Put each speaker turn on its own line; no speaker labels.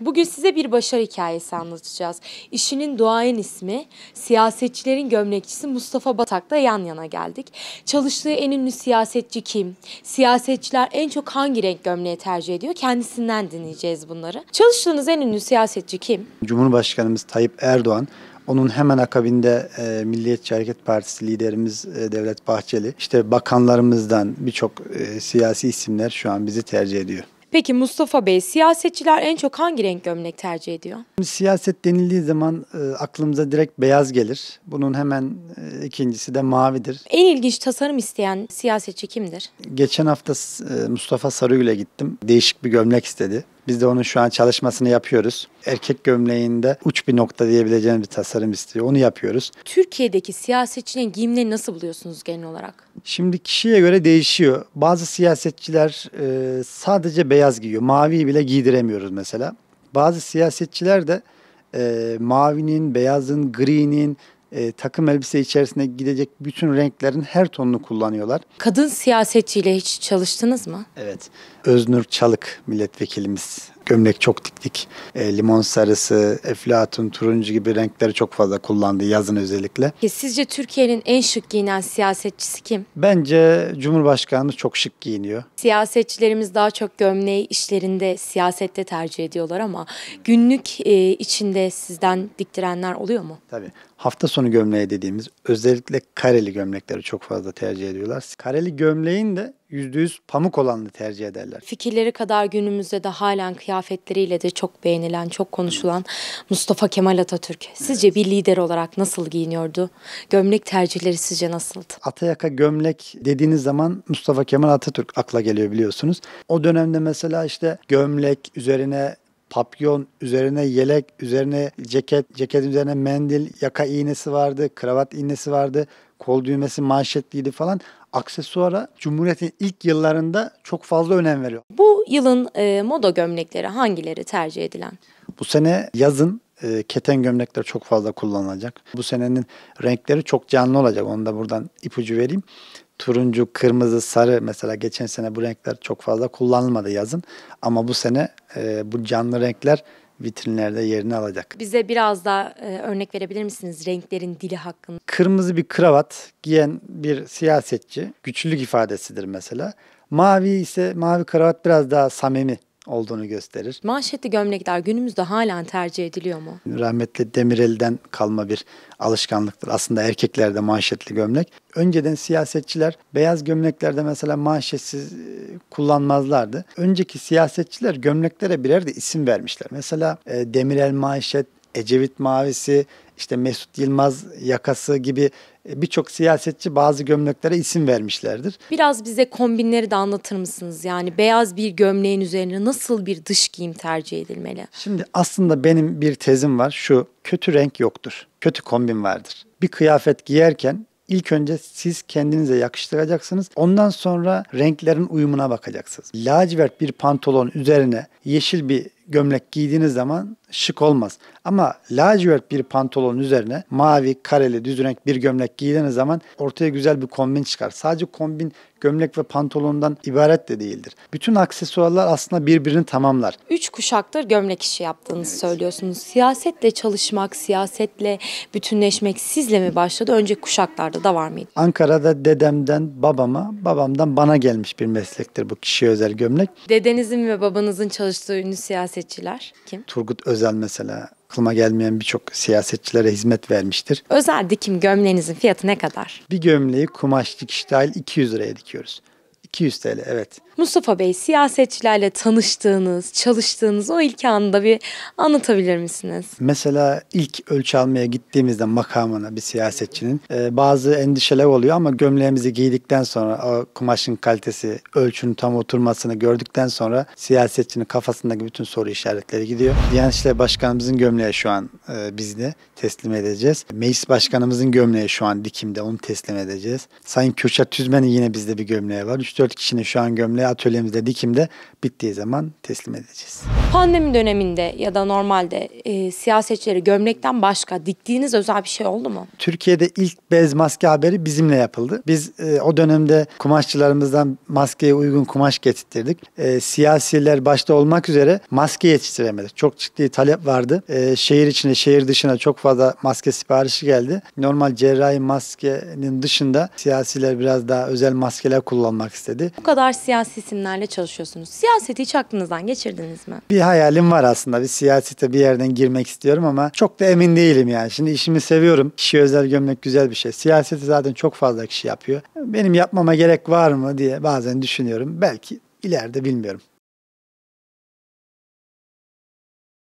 Bugün size bir başarı hikayesi anlatacağız. İşinin duayen ismi, siyasetçilerin gömlekçisi Mustafa Batak'la yan yana geldik. Çalıştığı en ünlü siyasetçi kim? Siyasetçiler en çok hangi renk gömleği tercih ediyor? Kendisinden dinleyeceğiz bunları. Çalıştığınız en ünlü siyasetçi kim?
Cumhurbaşkanımız Tayyip Erdoğan onun hemen akabinde e, Milliyetçi Hareket Partisi liderimiz e, Devlet Bahçeli, İşte bakanlarımızdan birçok e, siyasi isimler şu an bizi tercih ediyor.
Peki Mustafa Bey siyasetçiler en çok hangi renk gömlek tercih ediyor?
Siyaset denildiği zaman e, aklımıza direkt beyaz gelir. Bunun hemen e, ikincisi de mavidir.
En ilginç tasarım isteyen siyasetçi kimdir?
Geçen hafta e, Mustafa Sarıgül'e gittim. Değişik bir gömlek istedi. Biz de onun şu an çalışmasını yapıyoruz. Erkek gömleğinde uç bir nokta diyebileceğimiz bir tasarım istiyor. Onu yapıyoruz.
Türkiye'deki siyasetçinin giyimlerini nasıl buluyorsunuz genel olarak?
Şimdi kişiye göre değişiyor. Bazı siyasetçiler e, sadece beyaz giyiyor. Maviyi bile giydiremiyoruz mesela. Bazı siyasetçiler de e, mavinin, beyazın, gri'nin, e, takım elbise içerisine gidecek bütün renklerin her tonunu kullanıyorlar.
Kadın siyasetçiyle hiç çalıştınız mı?
Evet. Öznur Çalık milletvekilimiz. Gömlek çok diktik. E, limon sarısı, eflatun, turuncu gibi renkleri çok fazla kullandı yazın özellikle.
Sizce Türkiye'nin en şık giyinen siyasetçisi kim?
Bence Cumhurbaşkanı çok şık giyiniyor.
Siyasetçilerimiz daha çok gömleği işlerinde, siyasette tercih ediyorlar ama günlük e, içinde sizden diktirenler oluyor mu?
Tabii. Hafta sonu gömleği dediğimiz özellikle kareli gömlekleri çok fazla tercih ediyorlar. Kareli gömleğin de %100 pamuk olanı tercih ederler.
Fikirleri kadar günümüzde de halen kıyafetleriyle de çok beğenilen, çok konuşulan Mustafa Kemal Atatürk. Sizce evet. bir lider olarak nasıl giyiniyordu? Gömlek tercihleri sizce nasıldı?
Atayaka gömlek dediğiniz zaman Mustafa Kemal Atatürk akla geliyor biliyorsunuz. O dönemde mesela işte gömlek üzerine papyon, üzerine yelek, üzerine ceket, ceket üzerine mendil, yaka iğnesi vardı, kravat iğnesi vardı, kol düğmesi manşetliydi falan aksesuara Cumhuriyet'in ilk yıllarında çok fazla önem veriyor.
Bu yılın e, moda gömlekleri hangileri tercih edilen?
Bu sene yazın e, keten gömlekler çok fazla kullanılacak. Bu senenin renkleri çok canlı olacak. Onu da buradan ipucu vereyim. Turuncu, kırmızı, sarı mesela geçen sene bu renkler çok fazla kullanılmadı yazın. Ama bu sene e, bu canlı renkler vitrinlerde yerini alacak.
Bize biraz daha e, örnek verebilir misiniz renklerin dili hakkında?
Kırmızı bir kravat giyen bir siyasetçi güçlülük ifadesidir mesela. Mavi ise mavi kravat biraz daha samimi olduğunu gösterir.
Manşetli gömlekler günümüzde halen tercih ediliyor mu?
Rahmetli Demirel'den kalma bir alışkanlıktır. Aslında erkeklerde manşetli gömlek. Önceden siyasetçiler beyaz gömleklerde mesela manşetsiz e, kullanmazlardı. Önceki siyasetçiler gömleklere birer de isim vermişler. Mesela e, Demirel manşet, Ecevit mavisi, işte Mesut Yılmaz yakası gibi e, birçok siyasetçi bazı gömleklere isim vermişlerdir.
Biraz bize kombinleri de anlatır mısınız? Yani beyaz bir gömleğin üzerine nasıl bir dış giyim tercih edilmeli?
Şimdi aslında benim bir tezim var. Şu kötü renk yoktur. Kötü kombin vardır. Bir kıyafet giyerken İlk önce siz kendinize yakıştıracaksınız. Ondan sonra renklerin uyumuna bakacaksınız. Lacivert bir pantolon üzerine yeşil bir gömlek giydiğiniz zaman şık olmaz. Ama lacivert bir pantolonun üzerine mavi, kareli, düz renk bir gömlek giydiğiniz zaman ortaya güzel bir kombin çıkar. Sadece kombin gömlek ve pantolondan ibaret de değildir. Bütün aksesuarlar aslında birbirini tamamlar.
Üç kuşaktır gömlek işi yaptığınızı evet. söylüyorsunuz. Siyasetle çalışmak, siyasetle bütünleşmek sizle mi başladı? Önce kuşaklarda da var mıydı?
Ankara'da dedemden babama, babamdan bana gelmiş bir meslektir bu kişiye özel gömlek.
Dedenizin ve babanızın çalıştığı ünlü siyasetçiler kim?
Turgut Özel Özel mesela aklıma gelmeyen birçok siyasetçilere hizmet vermiştir.
Özel dikim gömleğinizin fiyatı ne kadar?
Bir gömleği kumaş dikiş dahil 200 liraya dikiyoruz. 200 TL evet.
Mustafa Bey siyasetçilerle tanıştığınız, çalıştığınız o ilk anında bir anlatabilir misiniz?
Mesela ilk ölçü almaya gittiğimizde makamına bir siyasetçinin e, bazı endişeler oluyor ama gömleğimizi giydikten sonra o kumaşın kalitesi, ölçünün tam oturmasını gördükten sonra siyasetçinin kafasındaki bütün soru işaretleri gidiyor. Diyanet İşleri Başkanımızın gömleği şu an e, bizde teslim edeceğiz. Meclis Başkanımızın gömleği şu an dikimde onu teslim edeceğiz. Sayın Kürşat Tüzmen'in yine bizde bir gömleği var. 3-4 3-4 kişinin şu an gömleği atölyemizde dikimde bittiği zaman teslim edeceğiz.
Pandemi döneminde ya da normalde e, siyasetçileri gömlekten başka diktiğiniz özel bir şey oldu mu?
Türkiye'de ilk bez maske haberi bizimle yapıldı. Biz e, o dönemde kumaşçılarımızdan maskeye uygun kumaş getirttirdik. E, siyasiler başta olmak üzere maske yetiştiremedi. Çok ciddi talep vardı. E, şehir içine, şehir dışına çok fazla maske siparişi geldi. Normal cerrahi maskenin dışında siyasiler biraz daha özel maskeler kullanmak istedi dedi.
Bu kadar siyasi isimlerle çalışıyorsunuz. Siyaseti hiç aklınızdan geçirdiniz mi?
Bir hayalim var aslında. Bir siyasete bir yerden girmek istiyorum ama çok da emin değilim yani. Şimdi işimi seviyorum. Kişi özel gömlek güzel bir şey. Siyaseti zaten çok fazla kişi yapıyor. Benim yapmama gerek var mı diye bazen
düşünüyorum. Belki ileride bilmiyorum.